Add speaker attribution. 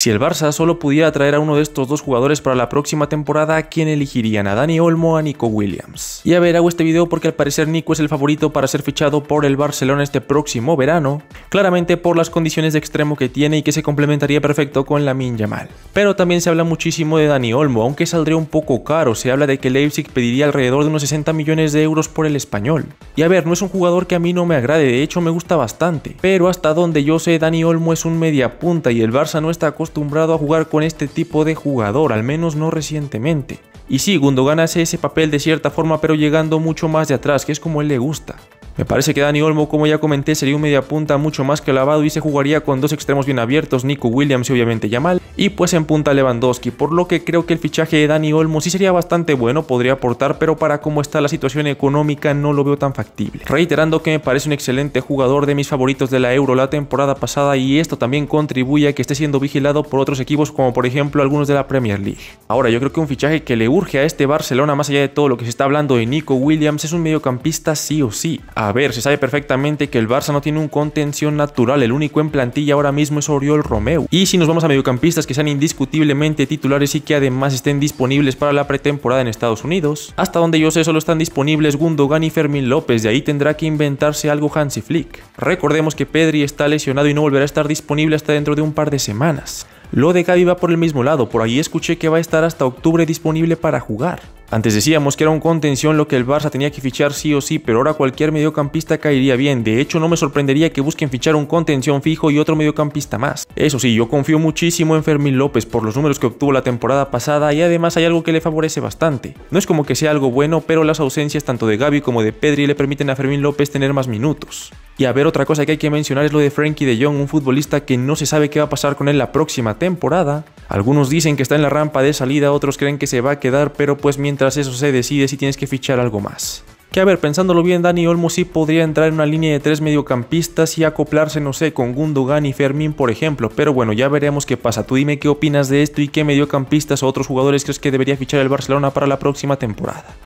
Speaker 1: Si el Barça solo pudiera traer a uno de estos dos jugadores para la próxima temporada, quién elegirían? ¿A Dani Olmo o a Nico Williams? Y a ver, hago este video porque al parecer Nico es el favorito para ser fichado por el Barcelona este próximo verano, claramente por las condiciones de extremo que tiene y que se complementaría perfecto con la Yamal. Pero también se habla muchísimo de Dani Olmo, aunque saldría un poco caro, se habla de que Leipzig pediría alrededor de unos 60 millones de euros por el español. Y a ver, no es un jugador que a mí no me agrade, de hecho me gusta bastante, pero hasta donde yo sé Dani Olmo es un media punta y el Barça no está acostumbrado acostumbrado a jugar con este tipo de jugador, al menos no recientemente. Y sí, Gundogan hace ese papel de cierta forma pero llegando mucho más de atrás, que es como él le gusta. Me parece que Dani Olmo, como ya comenté, sería un punta mucho más que lavado y se jugaría con dos extremos bien abiertos, Nico Williams y obviamente Yamal, y pues en punta Lewandowski, por lo que creo que el fichaje de Dani Olmo sí sería bastante bueno, podría aportar, pero para cómo está la situación económica no lo veo tan factible. Reiterando que me parece un excelente jugador de mis favoritos de la Euro la temporada pasada y esto también contribuye a que esté siendo vigilado por otros equipos como por ejemplo algunos de la Premier League. Ahora yo creo que un fichaje que le urge a este Barcelona más allá de todo lo que se está hablando de Nico Williams es un mediocampista sí o sí. A ver, se sabe perfectamente que el Barça no tiene un contención natural, el único en plantilla ahora mismo es Oriol Romeu. Y si nos vamos a mediocampistas que sean indiscutiblemente titulares y que además estén disponibles para la pretemporada en Estados Unidos, hasta donde yo sé solo están disponibles Gundogan y Fermín López, de ahí tendrá que inventarse algo Hansi Flick. Recordemos que Pedri está lesionado y no volverá a estar disponible hasta dentro de un par de semanas. Lo de Gaby va por el mismo lado, por ahí escuché que va a estar hasta octubre disponible para jugar. Antes decíamos que era un contención lo que el Barça tenía que fichar sí o sí, pero ahora cualquier mediocampista caería bien. De hecho, no me sorprendería que busquen fichar un contención fijo y otro mediocampista más. Eso sí, yo confío muchísimo en Fermín López por los números que obtuvo la temporada pasada y además hay algo que le favorece bastante. No es como que sea algo bueno, pero las ausencias tanto de Gaby como de Pedri le permiten a Fermín López tener más minutos. Y a ver, otra cosa que hay que mencionar es lo de Frankie de Jong, un futbolista que no se sabe qué va a pasar con él la próxima temporada. Algunos dicen que está en la rampa de salida, otros creen que se va a quedar, pero pues mientras eso se decide si tienes que fichar algo más. Que a ver, pensándolo bien, Dani Olmo sí podría entrar en una línea de tres mediocampistas y acoplarse, no sé, con Gundogan y Fermín, por ejemplo. Pero bueno, ya veremos qué pasa. Tú dime qué opinas de esto y qué mediocampistas o otros jugadores crees que debería fichar el Barcelona para la próxima temporada.